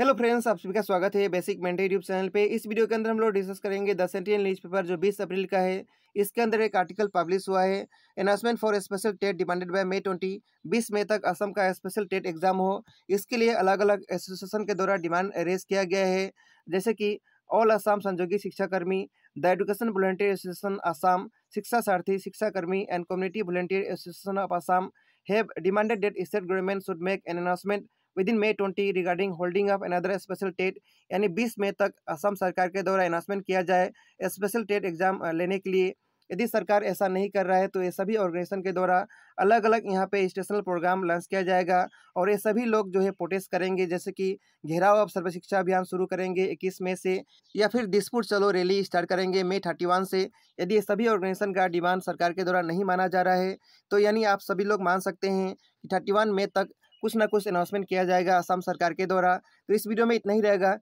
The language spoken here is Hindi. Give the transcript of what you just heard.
हेलो फ्रेंड्स आप सभी का स्वागत है बेसिक मेंटे यूट्यूब चैनल पे इस वीडियो के अंदर हम लोग डिस्कस करेंगे द सेंटियन न्यूज पेपर जो 20 अप्रैल का है इसके अंदर एक आर्टिकल पब्लिश हुआ है announcement for special TET demanded by May twenty बीस मई तक असम का स्पेशल टेट एग्जाम हो इसके लिए अलग अलग एसोसिएशन के द्वारा डिमांड रेज किया गया है जैसे कि all Assam Sanjogi Shikshakarmi the education volunteer association Assam Shiksha Sarathi Shikshakarmi and community volunteer association of Assam have demanded that state government should make an announcement within May twenty regarding holding of another special TET यानी बीस मई तक असम सरकार के द्वारा अनाउंसमेंट किया जाए स्पेशल टेट एग्जाम लेने के लिए यदि सरकार ऐसा नहीं कर रहा है तो ये सभी ऑर्गेनाइजेशन के द्वारा अलग अलग यहाँ पे स्टेशनल प्रोग्राम लॉन्च किया जाएगा और ये सभी लोग जो है प्रोटेस्ट करेंगे जैसे कि घेराव अब सर्वशिक्षा अभियान शुरू करेंगे इक्कीस मई से या फिर दिसपुर चलो रैली स्टार्ट करेंगे मई थर्टी वन से यदि ये सभी ऑर्गेनाइजेशन का डिमांड सरकार के द्वारा नहीं माना जा रहा है तो यानी आप सभी लोग मान सकते हैं कि थर्टी वन मई तक कुछ ना कुछ अनाउंसमेंट किया जाएगा असम सरकार के द्वारा तो इस वीडियो में इतना ही रहेगा